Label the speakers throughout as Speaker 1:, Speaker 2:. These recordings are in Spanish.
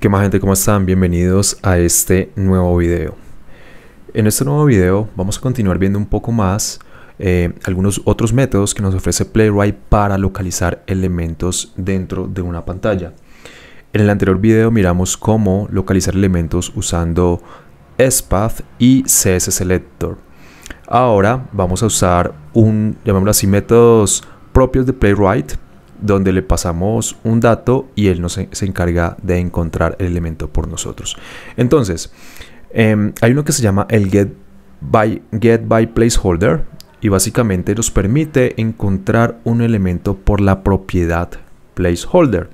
Speaker 1: ¿Qué más gente? ¿Cómo están? Bienvenidos a este nuevo video. En este nuevo video vamos a continuar viendo un poco más eh, algunos otros métodos que nos ofrece Playwright para localizar elementos dentro de una pantalla. En el anterior video miramos cómo localizar elementos usando SPath y CS Selector. Ahora vamos a usar un, llamémoslo así, métodos propios de Playwright donde le pasamos un dato y él nos se encarga de encontrar el elemento por nosotros. Entonces, em, hay uno que se llama el get by, get by placeholder y básicamente nos permite encontrar un elemento por la propiedad placeholder.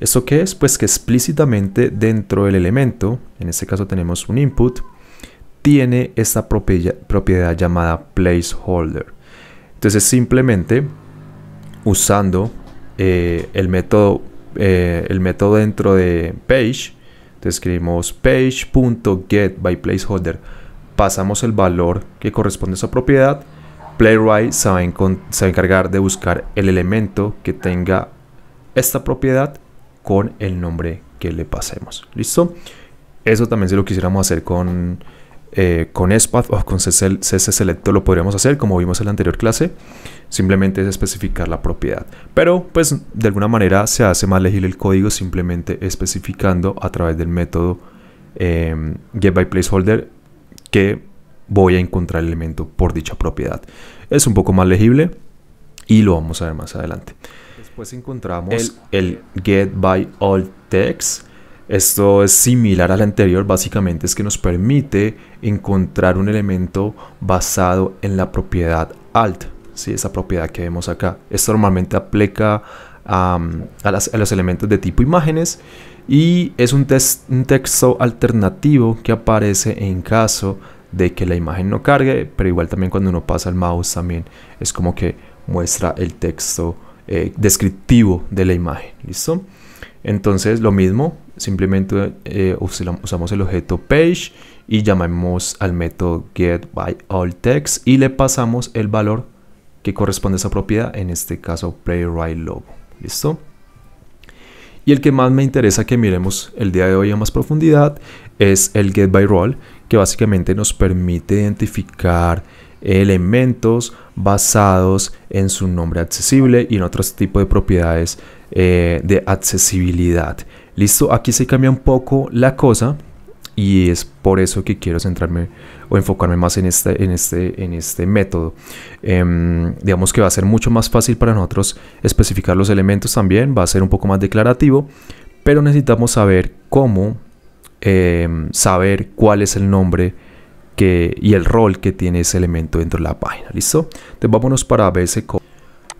Speaker 1: ¿Esto qué es? Pues que explícitamente dentro del elemento, en este caso tenemos un input, tiene esta propiedad llamada placeholder. Entonces simplemente usando eh, el método eh, el método dentro de page entonces escribimos page.getByPlaceholder. by placeholder pasamos el valor que corresponde a esa propiedad playwright se va a encargar de buscar el elemento que tenga esta propiedad con el nombre que le pasemos listo eso también si lo quisiéramos hacer con eh, con xpath o con css selector lo podríamos hacer como vimos en la anterior clase. Simplemente es especificar la propiedad. Pero pues de alguna manera se hace más legible el código simplemente especificando a través del método by em, getByPlaceholder que voy a encontrar el elemento por dicha propiedad. Es un poco más legible y lo vamos a ver más adelante. Después encontramos el, el getByAllText esto es similar al anterior, básicamente es que nos permite encontrar un elemento basado en la propiedad alt, si esa propiedad que vemos acá. Esto normalmente aplica a, los elementos de tipo imágenes y es un, texto alternativo que aparece en caso de que la imagen no cargue, pero igual también cuando uno pasa el mouse también es como que muestra el texto eh, descriptivo de la imagen, ¿listo? Entonces lo mismo, simplemente eh, usamos el objeto page y llamamos al método getByAllText y le pasamos el valor que corresponde a esa propiedad, en este caso playwright logo. ¿Listo? Y el que más me interesa que miremos el día de hoy a más profundidad es el role que básicamente nos permite identificar elementos basados en su nombre accesible y en otros tipos de propiedades eh, de accesibilidad. Listo, aquí se cambia un poco la cosa y es por eso que quiero centrarme o enfocarme más en este, en este, en este método. Em, digamos que va a ser mucho más fácil para nosotros especificar los elementos también, va a ser un poco más declarativo, pero necesitamos saber cómo em, saber cuál es el nombre que, y el rol que tiene ese elemento dentro de la página. ¿Listo? Entonces vámonos para BSCO.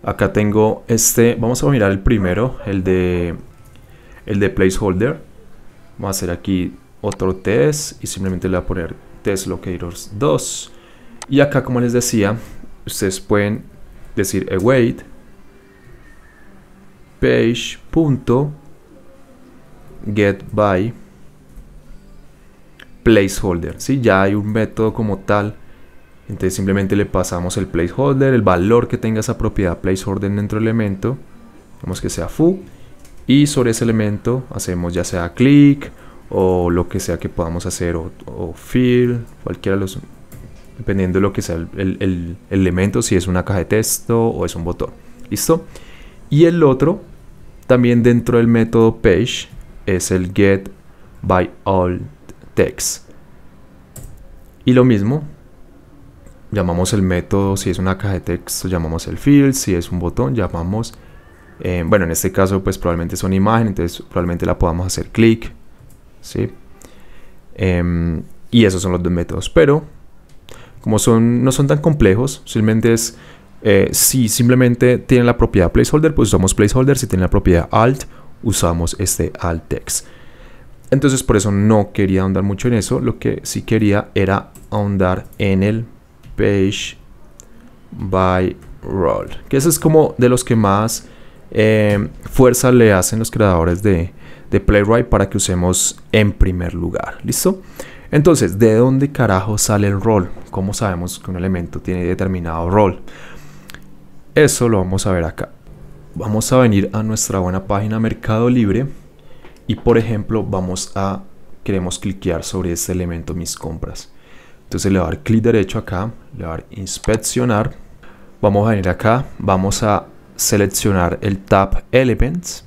Speaker 1: Acá tengo este, vamos a mirar el primero, el de, el de placeholder. Vamos a hacer aquí otro test y simplemente le voy a poner test locators 2. Y acá, como les decía, ustedes pueden decir await page punto get by placeholder. ¿sí? Ya hay un método como tal entonces simplemente le pasamos el placeholder, el valor que tenga esa propiedad placeholder dentro del elemento. vemos que sea foo. Y sobre ese elemento hacemos ya sea clic o lo que sea que podamos hacer o, fill, cualquiera los... Dependiendo de lo que sea el, el elemento, si es una caja de texto o es un botón. ¿Listo? Y el otro, también dentro del método page, es el get by all text. Y lo mismo, llamamos el método, si es una caja de texto llamamos el field, si es un botón llamamos, eh, bueno en este caso pues probablemente es una imagen, entonces probablemente la podamos hacer clic, ¿sí? Em, y esos son los dos métodos, pero como son, no son tan complejos, simplemente es, eh, si simplemente tienen la propiedad placeholder, pues usamos placeholder, si tiene la propiedad alt, usamos este alt text. Entonces por eso no quería ahondar mucho en eso, lo que sí quería era ahondar en el page by role. Que ese es como de los que más eh, fuerza le hacen los creadores de, Playwright para que usemos en primer lugar. ¿Listo? Entonces, ¿de dónde carajo sale el rol? ¿Cómo sabemos que un elemento tiene determinado rol? Eso lo vamos a ver acá. Vamos a venir a nuestra buena página Mercado Libre y por ejemplo vamos a queremos cliquear sobre este elemento mis compras. Entonces le voy a dar clic derecho acá, le voy a dar inspeccionar. Vamos a venir acá, vamos a seleccionar el tab Elements.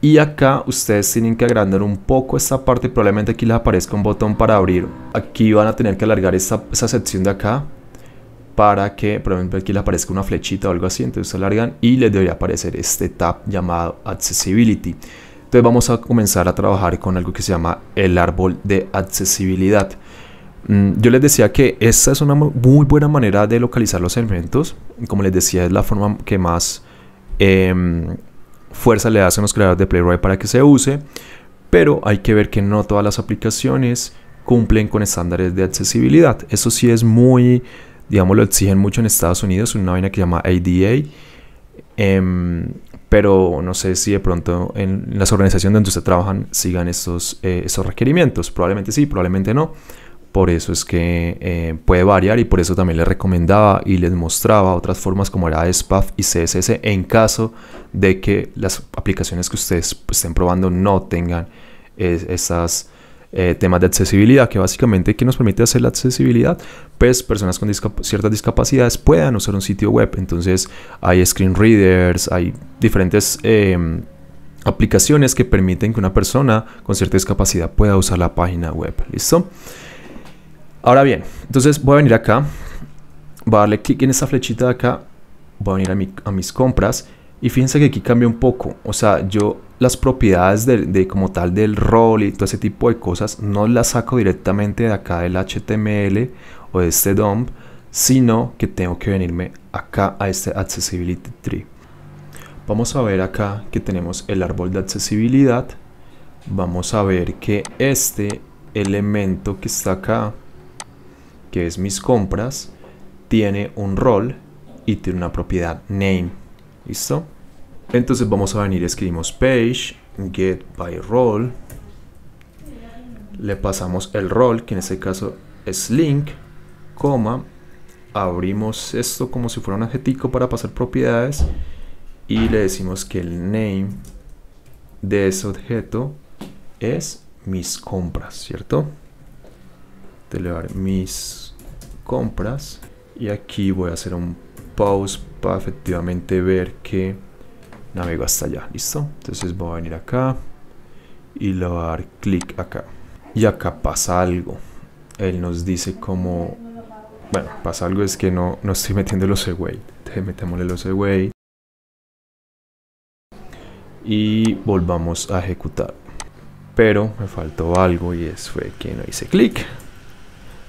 Speaker 1: Y acá ustedes tienen que agrandar un poco esta parte. Probablemente aquí les aparezca un botón para abrir. Aquí van a tener que alargar esta, esa sección de acá para que, probablemente aquí les aparezca una flechita o algo así. Entonces alargan y les debería aparecer este tab llamado Accessibility. Entonces vamos a comenzar a trabajar con algo que se llama el árbol de accesibilidad. Mm, yo les decía que esta es una muy buena manera de localizar los elementos. Como les decía, es la forma que más em, fuerza le hacen los creadores de Playwright para que se use. Pero hay que ver que no todas las aplicaciones cumplen con estándares de accesibilidad. Eso sí es muy, digamos, lo exigen mucho en Estados Unidos, una vaina que se llama ADA pero no sé si de pronto en las organizaciones donde ustedes trabajan sigan eh, esos requerimientos. Probablemente sí, probablemente no. Por eso es que eh, puede variar y por eso también les recomendaba y les mostraba otras formas como era SPAF y CSS en caso de que las aplicaciones que ustedes pues, estén probando no tengan esos eh, temas de accesibilidad, que básicamente que nos permite hacer la accesibilidad, pues personas con ciertas discapacidades puedan usar un sitio web. Entonces hay screen readers, hay diferentes em, aplicaciones que permiten que una persona con cierta discapacidad pueda usar la página web. ¿Listo? Ahora bien, entonces voy a venir acá, voy a darle clic en esta flechita de acá, voy a venir a, mis compras y fíjense que aquí cambia un poco, o sea, yo las propiedades de, como tal del rol y todo ese tipo de cosas no las saco directamente de acá del HTML o de este DOM, sino que tengo que venirme acá a este Accessibility Tree. Vamos a ver acá que tenemos el árbol de accesibilidad. Vamos a ver que este elemento que está acá, que es mis compras, tiene un rol y tiene una propiedad name. ¿Listo? Entonces vamos a venir, escribimos page, get by role. Le pasamos el rol, que en este caso es link, coma. Abrimos esto como si fuera un adjetivo para pasar propiedades y le decimos que el name de ese objeto es mis compras, ¿cierto? Te le voy a dar mis compras y aquí voy a hacer un pause para efectivamente ver que navego hasta allá, ¿listo? Entonces voy a venir acá y le voy a dar clic acá. Y acá pasa algo. Él nos dice como... Bueno, pasa algo es que no, no estoy metiendo los await. Entonces metémosle los await y volvamos a ejecutar pero me faltó algo y es fue que no hice clic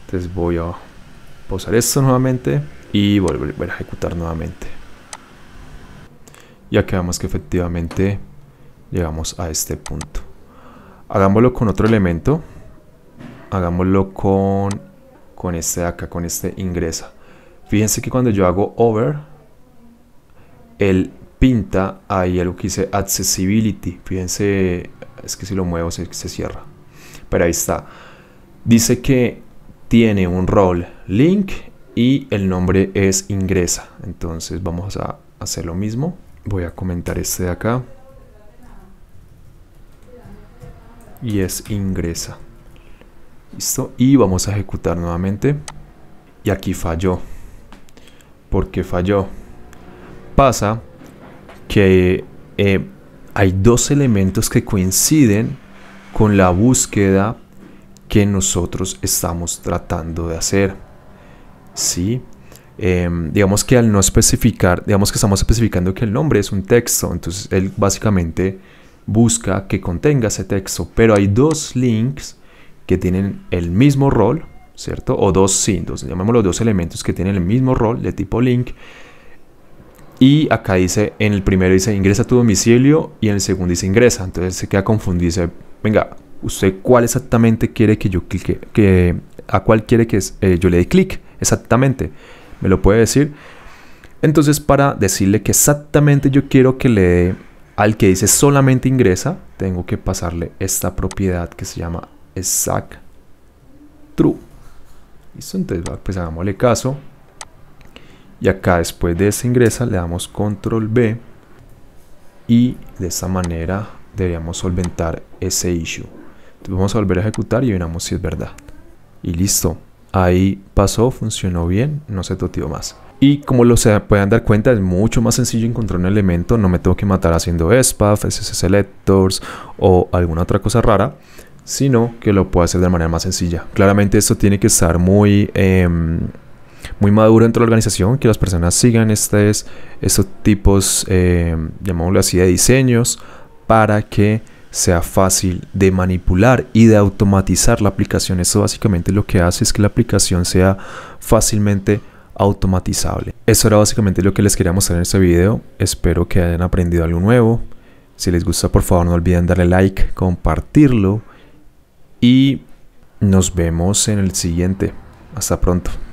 Speaker 1: entonces voy a pausar esto nuevamente y volver a ejecutar nuevamente ya que vemos que efectivamente llegamos a este punto hagámoslo con otro elemento hagámoslo con con este de acá con este ingresa fíjense que cuando yo hago over el pinta, hay algo que dice accessibility. Fíjense, es que si lo muevo se, se cierra. Pero ahí está. Dice que tiene un rol link y el nombre es ingresa. Entonces vamos a hacer lo mismo. Voy a comentar este de acá. Y es ingresa. Listo. Y vamos a ejecutar nuevamente. Y aquí falló. porque falló? Pasa que eh, hay dos elementos que coinciden con la búsqueda que nosotros estamos tratando de hacer. ¿Sí? Em, digamos que al no especificar, digamos que estamos especificando que el nombre es un texto, entonces él básicamente busca que contenga ese texto, pero hay dos links que tienen el mismo rol, ¿cierto? O dos sí, dos, los dos elementos que tienen el mismo rol de tipo link, y acá dice, en el primero dice ingresa tu domicilio y en el segundo dice ingresa. Entonces se queda confundido dice, venga, ¿usted cuál exactamente quiere que yo clique? Que, ¿A cuál quiere que eh, yo le dé clic? Exactamente. ¿Me lo puede decir? Entonces para decirle que exactamente yo quiero que le dé al que dice solamente ingresa, tengo que pasarle esta propiedad que se llama exact true. Listo, entonces pues hagámosle caso y acá después de ese ingresa le damos control B y de esta manera deberíamos solventar ese issue vamos a volver a ejecutar y veremos si es verdad y listo ahí pasó, funcionó bien, no se totió más y como lo se pueden dar cuenta es mucho más sencillo encontrar un elemento no me tengo que matar haciendo SPAF, SS Selectors o alguna otra cosa rara sino que lo puedo hacer de manera más sencilla claramente esto tiene que estar muy em, muy maduro dentro de la organización, que las personas sigan estos, estos tipos, eh, llamémoslo así, de diseños para que sea fácil de manipular y de automatizar la aplicación. Eso básicamente lo que hace es que la aplicación sea fácilmente automatizable. Eso era básicamente lo que les quería mostrar en este video. Espero que hayan aprendido algo nuevo. Si les gusta, por favor, no olviden darle like, compartirlo y nos vemos en el siguiente. Hasta pronto.